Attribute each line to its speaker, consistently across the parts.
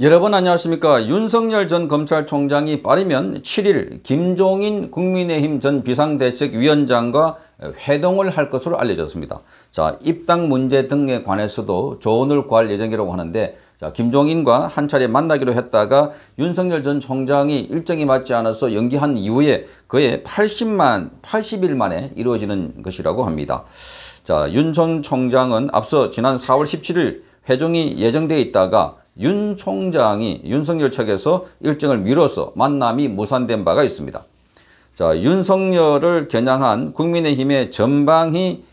Speaker 1: 여러분 안녕하십니까 윤석열 전 검찰총장이 빠르면 7일 김종인 국민의힘 전 비상대책위원장과 회동을 할 것으로 알려졌습니다. 자 입당 문제 등에 관해서도 조언을 구할 예정이라고 하는데 자 김종인과 한 차례 만나기로 했다가 윤석열 전 총장이 일정이 맞지 않아서 연기한 이후에 그의 80만 80일 만에 이루어지는 것이라고 합니다. 자윤 전 총장은 앞서 지난 4월 17일 회동이 예정되어 있다가 윤 총장이 윤석열 측에서 일정을 미뤄서 만남이 무산된 바가 있습니다. 자, 윤석열을 겨냥한 국민의힘의 전방이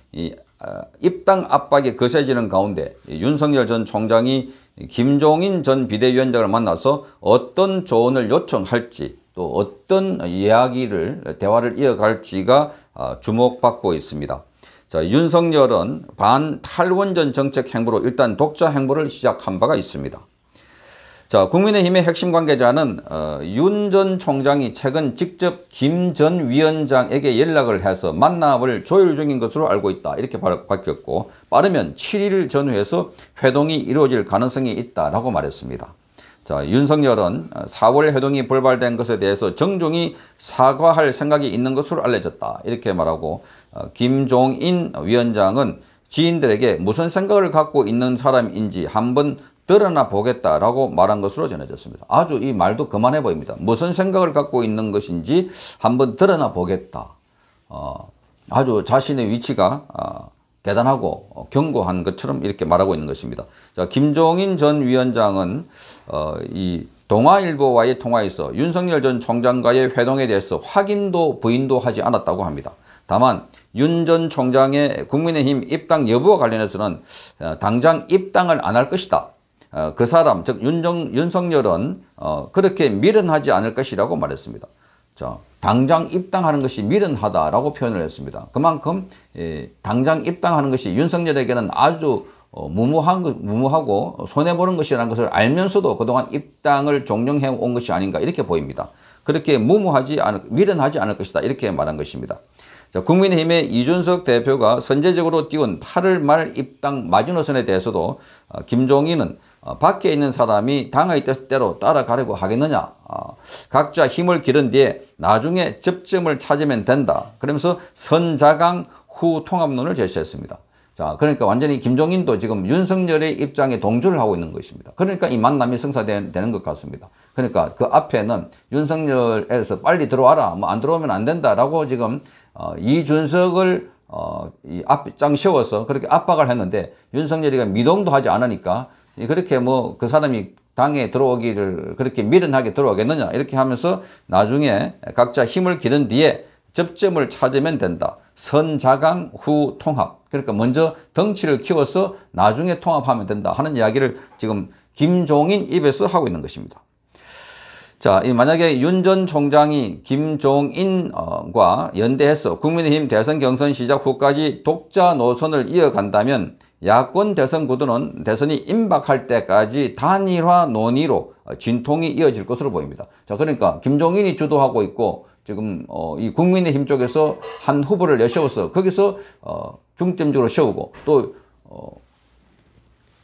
Speaker 1: 아, 입당 압박이 거세지는 가운데 윤석열 전 총장이 김종인 전 비대위원장을 만나서 어떤 조언을 요청할지 또 어떤 이야기를 대화를 이어갈지가 아, 주목받고 있습니다. 자, 윤석열은 반탈원전 정책 행보로 일단 독자 행보를 시작한 바가 있습니다. 자, 국민의힘의 핵심 관계자는 어, 윤 전 총장이 최근 직접 김 전 위원장에게 연락을 해서 만남을 조율 중인 것으로 알고 있다. 이렇게 밝혔고 빠르면 7일 전후에서 회동이 이루어질 가능성이 있다라고 말했습니다. 자, 윤석열은 4월 어, 회동이 불발된 것에 대해서 정중히 사과할 생각이 있는 것으로 알려졌다. 이렇게 말하고 어, 김종인 위원장은 지인들에게 무슨 생각을 갖고 있는 사람인지 한번 드러나 보겠다라고 말한 것으로 전해졌습니다. 아주 이 말도 그만해 보입니다. 무슨 생각을 갖고 있는 것인지 한번 드러나 보겠다. 어, 아주 자신의 위치가 어, 대단하고 견고한 것처럼 이렇게 말하고 있는 것입니다. 자, 김종인 전 위원장은 어, 이 동아일보와의 통화에서 윤석열 전 총장과의 회동에 대해서 확인도 부인도 하지 않았다고 합니다. 다만 윤 전 총장의 국민의힘 입당 여부와 관련해서는 어, 당장 입당을 안 할 것이다. 어, 그 사람 즉 윤정, 윤석열은 어, 그렇게 미련하지 않을 것이라고 말했습니다. 자, 당장 입당하는 것이 미련하다라고 표현을 했습니다. 그만큼 예, 당장 입당하는 것이 윤석열에게는 아주 어, 무모한, 무모하고 손해보는 것이라는 것을 알면서도 그동안 입당을 종용해 온 것이 아닌가 이렇게 보입니다. 그렇게 무모하지 않을, 미련하지 않을 것이다 이렇게 말한 것입니다. 자, 국민의힘의 이준석 대표가 선제적으로 띄운 8월 말 입당 마지노선에 대해서도 어, 김종인은 어, 밖에 있는 사람이 당의 뜻대로 따라가려고 하겠느냐 어, 각자 힘을 기른 뒤에 나중에 접점을 찾으면 된다 그러면서 선자강 후 통합론을 제시했습니다 자, 그러니까 완전히 김종인도 지금 윤석열의 입장에 동조를 하고 있는 것입니다. 그러니까 이 만남이 성사되는 것 같습니다. 그러니까 그 앞에는 윤석열에서 빨리 들어와라, 뭐 안 들어오면 안 된다라고 지금 어, 이준석을 어, 이 앞장 세워서 그렇게 압박을 했는데 윤석열이가 미동도 하지 않으니까 그렇게 뭐 그 사람이 당에 들어오기를 그렇게 미련하게 들어오겠느냐 이렇게 하면서 나중에 각자 힘을 기른 뒤에 접점을 찾으면 된다. 선자강 후 통합. 그러니까 먼저 덩치를 키워서 나중에 통합하면 된다 하는 이야기를 지금 김종인 입에서 하고 있는 것입니다. 자, 이 만약에 윤 전 총장이 김종인과 연대해서 국민의힘 대선 경선 시작 후까지 독자 노선을 이어간다면 야권 대선 구도는 대선이 임박할 때까지 단일화 논의로 진통이 이어질 것으로 보입니다. 자, 그러니까 김종인이 주도하고 있고 지금 어, 이 국민의힘 쪽에서 한 후보를 내세워서 거기서 어, 중점적으로 세우고 또 어,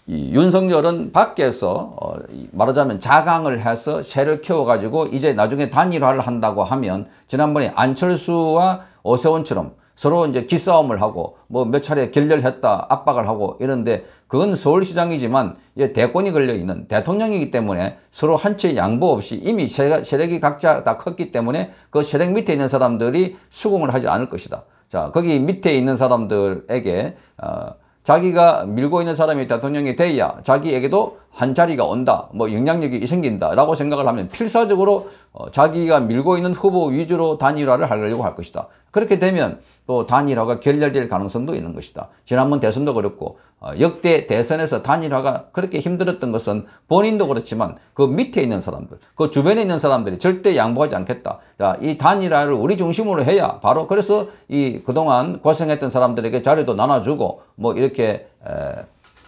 Speaker 1: 이 윤석열은 밖에서 어, 말하자면 자강을 해서 쇠를 키워가지고 이제 나중에 단일화를 한다고 하면 지난번에 안철수와 오세훈처럼 서로 이제 기싸움을 하고 뭐 몇 차례 결렬했다 압박을 하고 이런데 그건 서울시장이지만 대권이 걸려있는 대통령이기 때문에 서로 한치 양보 없이 이미 세력이 각자 다 컸기 때문에 그 세력 밑에 있는 사람들이 수긍을 하지 않을 것이다. 자 거기 밑에 있는 사람들에게 어, 자기가 밀고 있는 사람이 대통령이 돼야 자기에게도 한 자리가 온다, 뭐 영향력이 생긴다라고 생각을 하면 필사적으로 어, 자기가 밀고 있는 후보 위주로 단일화를 하려고 할 것이다. 그렇게 되면 또 단일화가 결렬될 가능성도 있는 것이다. 지난번 대선도 그렇고 어, 역대 대선에서 단일화가 그렇게 힘들었던 것은 본인도 그렇지만 그 밑에 있는 사람들, 그 주변에 있는 사람들이 절대 양보하지 않겠다. 자, 이 단일화를 우리 중심으로 해야 바로 그래서 이 그동안 고생했던 사람들에게 자료도 나눠주고 뭐 이렇게 에,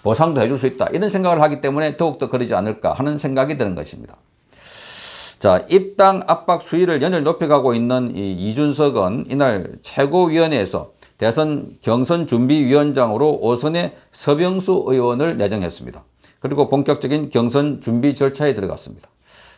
Speaker 1: 보상도 해줄 수 있다. 이런 생각을 하기 때문에 더욱더 그러지 않을까 하는 생각이 드는 것입니다. 자, 입당 압박 수위를 연일 높여가고 있는 이 이준석은 이날 최고위원회에서 대선 경선 준비위원장으로 오선의 서병수 의원을 내정했습니다. 그리고 본격적인 경선 준비 절차에 들어갔습니다.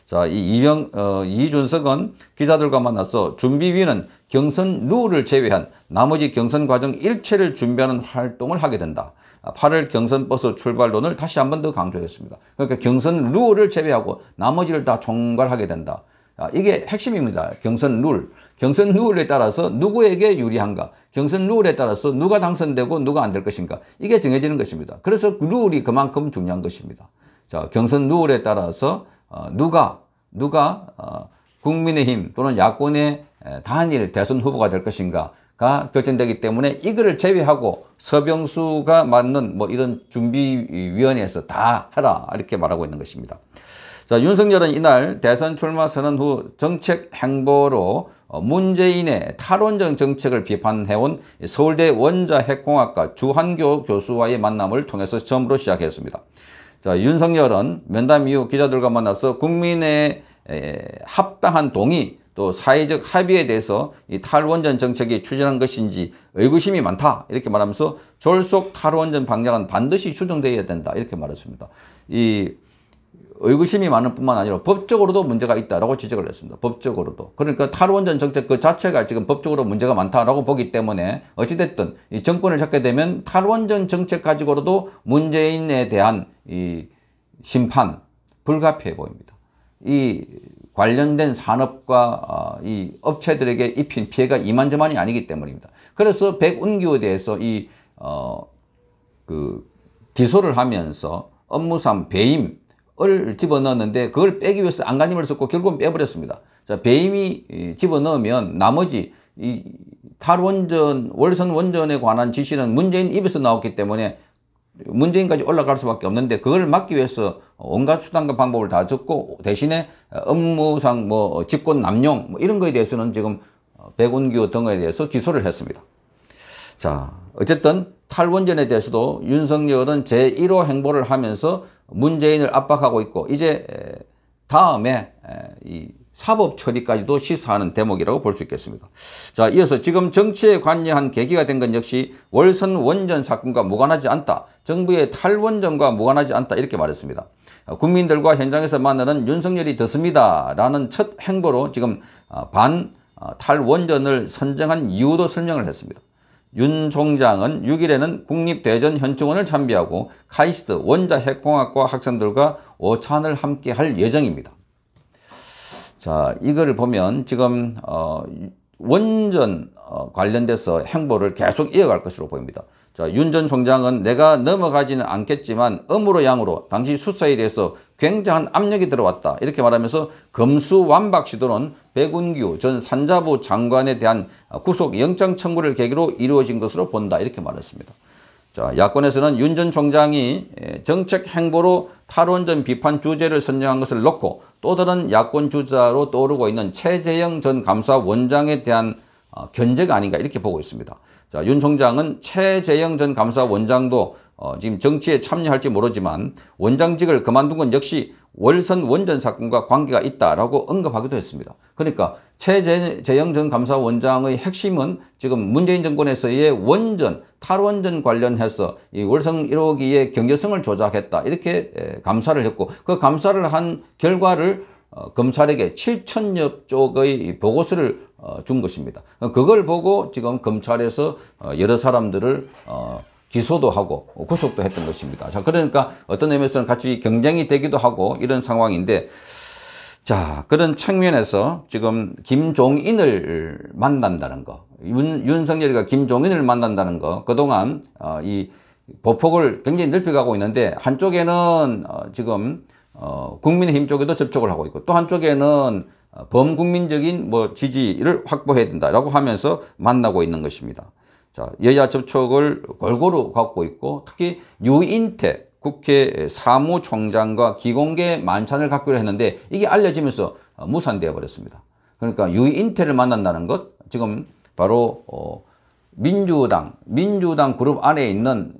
Speaker 1: 자, 이 이병, 어, 이준석은 기자들과 만나서 준비위는 경선 룰을 제외한 나머지 경선 과정 일체를 준비하는 활동을 하게 된다. 8월 아, 경선 버스 출발론을 다시 한 번 더 강조했습니다. 그러니까 경선 룰을 제외하고 나머지를 다 총괄하게 된다. 아, 이게 핵심입니다. 경선 룰. 경선 룰에 따라서 누구에게 유리한가. 경선 룰에 따라서 누가 당선되고 누가 안 될 것인가. 이게 정해지는 것입니다. 그래서 룰이 그만큼 중요한 것입니다. 자, 경선 룰에 따라서 어, 누가, 누가 어, 국민의힘 또는 야권의 단일 대선 후보가 될 것인가. 가 결정되기 때문에 이거를 제외하고 서병수가 맞는 뭐 이런 준비위원회에서 다 해라 이렇게 말하고 있는 것입니다. 자 윤석열은 이날 대선 출마 선언 후 정책 행보로 어, 문재인의 탈원전 정책을 비판해온 서울대 원자핵공학과 주한교 교수와의 만남을 통해서 처음으로 시작했습니다. 자 윤석열은 면담 이후 기자들과 만나서 국민의 합당한 동의 또 사회적 합의에 대해서 이 탈원전 정책이 추진한 것인지 의구심이 많다 이렇게 말하면서 졸속 탈원전 방향은 반드시 추정되어야 된다 이렇게 말했습니다. 이 의구심이 많은 뿐만 아니라 법적으로도 문제가 있다라고 지적을 했습니다. 법적으로도. 그러니까 탈원전 정책 그 자체가 지금 법적으로 문제가 많다라고 보기 때문에 어찌됐든 이 정권을 잡게 되면 탈원전 정책 가지고도 문재인에 대한 이 심판 불가피해 보입니다. 이 관련된 산업과 어, 이 업체들에게 입힌 피해가 이만저만이 아니기 때문입니다. 그래서 백운규에 대해서 이어그 기소를 하면서 업무상 배임을 집어넣었는데 그걸 빼기 위해서 안간힘을 썼고 결국은 빼버렸습니다. 자 배임이 집어넣으면 나머지 이 탈원전, 월선 원전에 관한 지시는 문재인 입에서 나왔기 때문에 문재인까지 올라갈 수밖에 없는데 그걸 막기 위해서 온갖 수단과 방법을 다 적고 대신에 업무상 뭐 직권 남용 뭐 이런 거에 대해서는 지금 백운규 등에 대해서 기소를 했습니다. 자 어쨌든 탈원전에 대해서도 윤석열은 제1호 행보를 하면서 문재인을 압박하고 있고 이제 다음에 이 사법 처리까지도 시사하는 대목이라고 볼 수 있겠습니다. 자, 이어서 지금 정치에 관여한 계기가 된 건 역시 월선 원전 사건과 무관하지 않다. 정부의 탈원전과 무관하지 않다. 이렇게 말했습니다. 국민들과 현장에서 만나는 윤석열이 듣습니다. 라는 첫 행보로 지금 아, 반 아, 탈원전을 선정한 이유도 설명을 했습니다. 윤 총장은 6일에는 국립대전현충원을 참배하고 카이스트 원자핵공학과 학생들과 오찬을 함께 할 예정입니다. 자, 이거를 보면 지금 어, 원전 어, 관련돼서 행보를 계속 이어갈 것으로 보입니다. 자, 윤 전 총장은 내가 넘어가지는 않겠지만 음으로 양으로 당시 수사에 대해서 굉장한 압력이 들어왔다. 이렇게 말하면서 검수완박 시도는 백운규 전 산자부 장관에 대한 구속영장 청구를 계기로 이루어진 것으로 본다. 이렇게 말했습니다. 자, 야권에서는 윤 전 총장이 예, 정책 행보로 탈원전 비판 주제를 선정한 것을 놓고 또 다른 야권 주자로 떠오르고 있는 최재형 전 감사원장에 대한 어, 견제가 아닌가 이렇게 보고 있습니다. 자, 윤 총장은 최재형 전 감사원장도 어, 지금 정치에 참여할지 모르지만 원장직을 그만둔 건 역시 월선 원전 사건과 관계가 있다라고 언급하기도 했습니다. 그러니까 최재영 전 감사원장의 핵심은 지금 문재인 정권에서의 원전, 탈원전 관련해서 이 월성 1호기의 경제성을 조작했다 이렇게 감사를 했고 그 감사를 한 결과를 어, 검찰에게 7천여 쪽의 보고서를 어, 준 것입니다. 그걸 보고 지금 검찰에서 어, 여러 사람들을 어, 기소도 하고 구속도 했던 것입니다. 자, 그러니까 어떤 의미에서는 같이 경쟁이 되기도 하고 이런 상황인데 자, 그런 측면에서 지금 김종인을 만난다는 거, 윤, 윤석열이가 김종인을 만난다는 거, 그동안 어, 이 보폭을 굉장히 넓혀가고 있는데 한쪽에는 어, 지금 어, 국민의힘 쪽에도 접촉을 하고 있고 또 한쪽에는 어, 범국민적인 뭐 지지를 확보해야 된다라고 하면서 만나고 있는 것입니다. 자, 여야 접촉을 골고루 갖고 있고 특히 유인태 국회 사무총장과 기공개 만찬을 갖기로 했는데 이게 알려지면서 무산되어 버렸습니다. 그러니까 유인태를 만난다는 것 지금 바로 어, 민주당, 민주당 그룹 안에 있는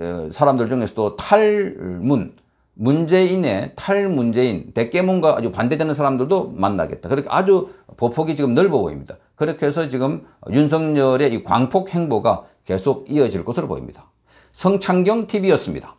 Speaker 1: 어, 사람들 중에서도 탈문, 문재인의 탈문재인, 대깨문과 아주 반대되는 사람들도 만나겠다. 그렇게 그러니까 아주 보폭이 지금 넓어 보입니다. 그렇게 해서 지금 윤석열의 이 광폭 행보가 계속 이어질 것으로 보입니다. 성창경 TV였습니다.